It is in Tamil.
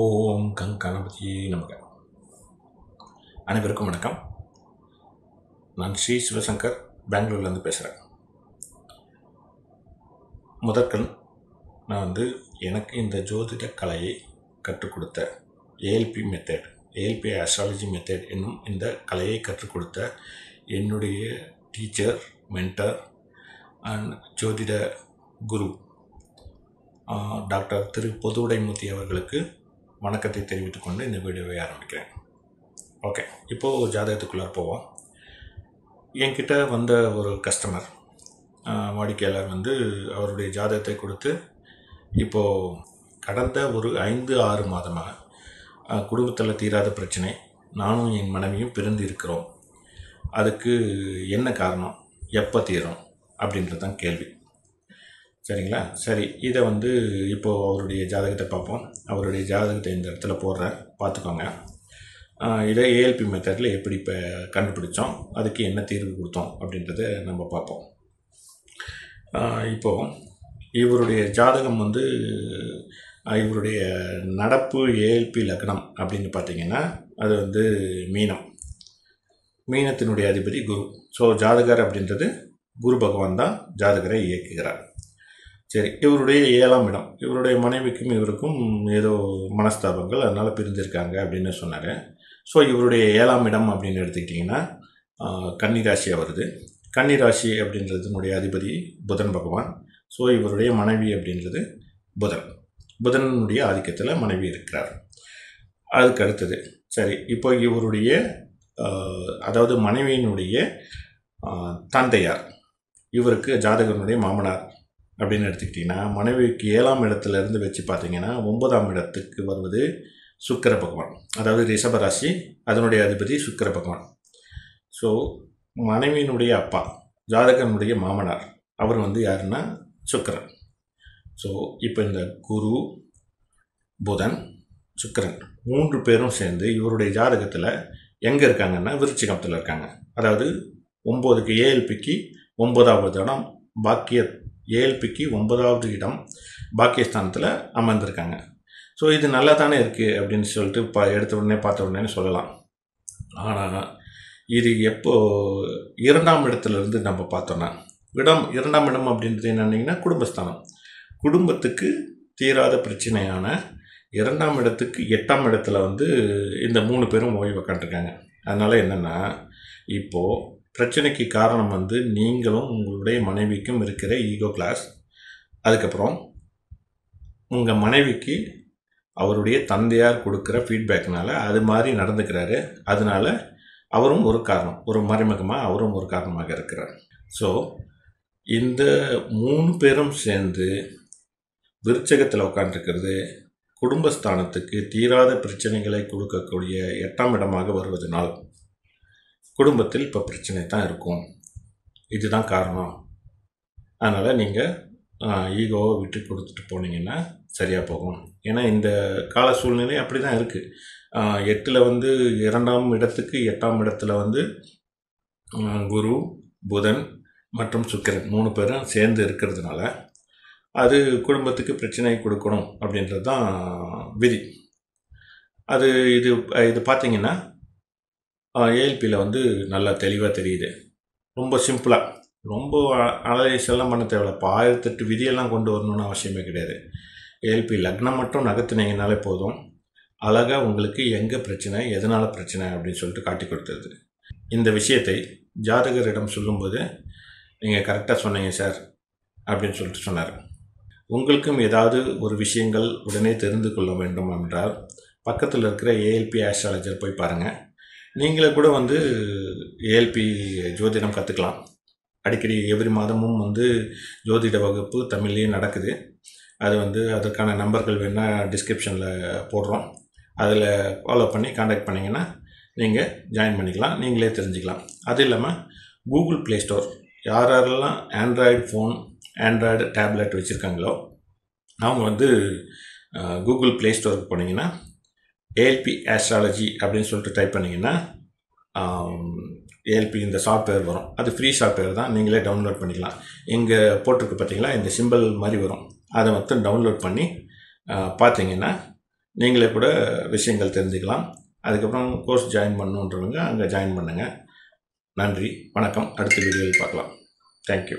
ஓம் கங் கணபதி நமக அனைவருக்கும் வணக்கம் நான் ஸ்ரீ சிவசங்கர் பெங்களூர்லேருந்து பேசுகிறேன் முதற்கண் நான் வந்து எனக்கு இந்த ஜோதிட கலையை கற்றுக் கொடுத்த ALP method ALP astrology method என்னும் இந்த கலையை கற்றுக் கொடுத்த என்னுடைய டீச்சர் மென்டர் அண்ட் ஜோதிட குரு டாக்டர் திரு பொதுவுடைமூர்த்தி அவர்களுக்கு வணக்கத்தை தெரிவித்துக்கொண்டு இந்த வீடியோவை ஆரம்பிக்கிறேன் ஓகே இப்போது ஜாதகத்துக்குள்ளார் போவோம் என்கிட்ட வந்த ஒரு கஸ்டமர் வாடிக்கையாளர் வந்து அவருடைய ஜாதகத்தை கொடுத்து இப்போது கடந்த ஒரு ஐந்து ஆறு மாதமாக குடும்பத்தில் தீராத பிரச்சனை நானும் என் மனைவியும் பிறந்து இருக்கிறோம் அதுக்கு என்ன காரணம் எப்போ தீரும் அப்படின்றது தான் கேள்வி சரிங்களா சரி இதை வந்து இப்போது அவருடைய ஜாதகத்தை பார்ப்போம் அவருடைய ஜாதகத்தை இந்த இடத்துல போடுறார் பார்த்துக்கோங்க இதை ஏஎல்பி மெத்தடில் எப்படி இப்போ கண்டுபிடிச்சோம் அதுக்கு என்ன தீர்வு கொடுத்தோம் அப்படின்றத நம்ம பார்ப்போம் இப்போது இவருடைய ஜாதகம் வந்து இவருடைய நடப்பு ஏஎல்பி லக்னம் அப்படின்னு பார்த்தீங்கன்னா அது வந்து மீனம் மீனத்தினுடைய அதிபதி குரு ஸோ ஜாதகர் அப்படின்றது குரு பகவான் தான் ஜாதகரை இயக்குகிறார் சரி இவருடைய ஏழாம் இடம் இவருடைய மனைவிக்கும் இவருக்கும் ஏதோ மனஸ்தாபங்கள் அதனால் பிரிஞ்சிருக்காங்க அப்படின்னு சொன்னார் ஸோ இவருடைய ஏழாம் இடம் அப்படின்னு எடுத்துக்கிட்டிங்கன்னா கன்னிராசியாக வருது கன்னிராசி அப்படின்றதுனுடைய அதிபதி புதன் பகவான் ஸோ இவருடைய மனைவி அப்படின்றது புதன் புதனுடைய ஆதிக்கத்தில் மனைவி இருக்கிறார் அதுக்கு அடுத்தது சரி இப்போ இவருடைய அதாவது மனைவியினுடைய தந்தையார் இவருக்கு ஜாதகனுடைய மாமனார் அப்படின்னு எடுத்துக்கிட்டிங்கன்னா மனைவிக்கு ஏழாம் இடத்துலேருந்து வச்சு பார்த்தீங்கன்னா ஒன்பதாம் இடத்துக்கு வருவது சுக்கர பகவான் அதாவது ரிஷபராசி அதனுடைய அதிபதி சுக்கர பகவான் ஸோ மனைவியினுடைய அப்பா ஜாதகனுடைய மாமனார் அவர் வந்து யாருன்னா சுக்கரன் ஸோ இப்போ இந்த குரு புதன் சுக்கரன் மூன்று பேரும் சேர்ந்து இவருடைய ஜாதகத்தில் எங்கே இருக்காங்கன்னா விருச்சிகத்தில் இருக்காங்க அதாவது ஒம்போதுக்கு ஏஎல்பிக்கு ஒம்பதாவது இடம் பாக்கிய ஏஎல்பிக்கு ஒன்பதாவது இடம் பாகிஸ்தானத்தில் அமர்ந்திருக்காங்க ஸோ இது நல்லா தானே இருக்குது அப்படின்னு சொல்லிட்டு பா எடுத்த உடனே பார்த்த உடனே சொல்லலாம் ஆனால் இது எப்போ இரண்டாம் இடத்துலேருந்து நம்ம பார்த்தோன்னா இடம் இரண்டாம் இடம் அப்படின்றது என்னன்னிங்கன்னா குடும்பஸ்தானம் குடும்பத்துக்கு தீராத பிரச்சனையான இரண்டாம் இடத்துக்கு எட்டாம் இடத்துல வந்து இந்த மூணு பேரும் ஓய்வு உக்காண்டிருக்காங்க அதனால் என்னென்னா இப்போது பிரச்சனைக்கு காரணம் வந்து நீங்களும் உங்களுடைய மனைவிக்கும் இருக்கிற ஈகோ கிளாஸ் அதுக்கப்புறம் உங்கள் மனைவிக்கு அவருடைய தந்தையார் கொடுக்குற ஃபீட்பேக்னால் அது மாதிரி நடந்துக்கிறாரு அதனால் அவரும் ஒரு காரணம் ஒரு மறைமுகமாக அவரும் ஒரு காரணமாக இருக்கிறார் ஸோ இந்த மூணு பேரும் சேர்ந்து விருச்சகத்தில் உட்காந்துருக்கிறது குடும்பஸ்தானத்துக்கு தீராத பிரச்சனைகளை கொடுக்கக்கூடிய எட்டாம் இடமாக வருவதனால் குடும்பத்தில் இப்போ பிரச்சனை தான் இருக்கும் இதுதான் காரணம் அதனால் நீங்கள் ஈகோவை விட்டு கொடுத்துட்டு போனீங்கன்னா சரியாக போகும் ஏன்னா இந்த கால சூழ்நிலை அப்படி தான் இருக்குது எட்டில் வந்து இரண்டாம் இடத்துக்கு எட்டாம் இடத்துல வந்து குரு புதன் மற்றும் சுக்கிரன் மூணு பேரும் சேர்ந்து இருக்கிறதுனால அது குடும்பத்துக்கு பிரச்சனை கொடுக்கணும் அப்படின்றது தான் விதி அது இது இது பார்த்திங்கன்னா ஏஎல்பியில் வந்து நல்லா தெளிவாக தெரியுது ரொம்ப சிம்பிளாக ரொம்ப அனலைஸ் எல்லாம் பண்ண தேவையில்ல இப்போ ஆயிரத்தெட்டு விதியெல்லாம் கொண்டு வரணும்னு அவசியமே கிடையாது ஏஎல்பி லக்னம் மட்டும் நகர்த்தினீங்கனாலே போதும் அழகாக உங்களுக்கு எங்கே பிரச்சனை எதனால் பிரச்சனை அப்படின்னு சொல்லிட்டு காட்டி கொடுத்துருது இந்த விஷயத்தை ஜாதகரிடம் சொல்லும்போது நீங்கள் கரெக்டாக சொன்னீங்க சார் அப்படின்னு சொல்லிட்டு சொன்னார் உங்களுக்கும் ஏதாவது ஒரு விஷயங்கள் உடனே தெரிந்து கொள்ள வேண்டும் என்றால் பக்கத்தில் இருக்கிற ஏஎல்பி ஆஸ்ட்ராலஜர் போய் பாருங்கள் நீங்களே கூட வந்து ஏஎல்பி ஜோதிடம் கற்றுக்கலாம் அடிக்கடி எவ்ரி மாதமும் வந்து ஜோதிட வகுப்பு தமிழ்லேயே நடக்குது அது வந்து அதற்கான நம்பர்கள் வேணால் டிஸ்கிரிப்ஷனில் போடுறோம் அதில் ஃபாலோ பண்ணி காண்டாக்ட் பண்ணிங்கன்னா நீங்கள் ஜாயின் பண்ணிக்கலாம் நீங்களே தெரிஞ்சுக்கலாம் அது இல்லாமல் கூகுள் ப்ளே ஸ்டோர் யார் யாரெல்லாம் ஆண்ட்ராய்டு ஃபோன் ஆண்ட்ராய்டு டேப்லெட் வச்சுருக்காங்களோ அவங்க வந்து கூகுள் ப்ளே ஸ்டோருக்கு போனீங்கன்னா ஏஎல்பி ஆஸ்ட்ராலஜி அப்படின்னு சொல்லிட்டு டைப் பண்ணிங்கன்னா ஏஎல்பி இந்த சாஃப்ட்வேர் வரும் அது ஃப்ரீ சாஃப்ட்வேர் தான் நீங்களே டவுன்லோட் பண்ணிக்கலாம் இங்கே போட்டிருக்கு பார்த்தீங்களா இந்த சிம்பிள் மாதிரி வரும் அதை மட்டும் டவுன்லோட் பண்ணி பார்த்தீங்கன்னா நீங்களே கூட விஷயங்கள் தெரிஞ்சுக்கலாம் அதுக்கப்புறம் கோர்ஸ் ஜாயின் பண்ணுன்றவங்க அங்கே ஜாயின் பண்ணுங்கள் நன்றி வணக்கம் அடுத்த வீடியோவில் பார்க்கலாம் தேங்க்யூ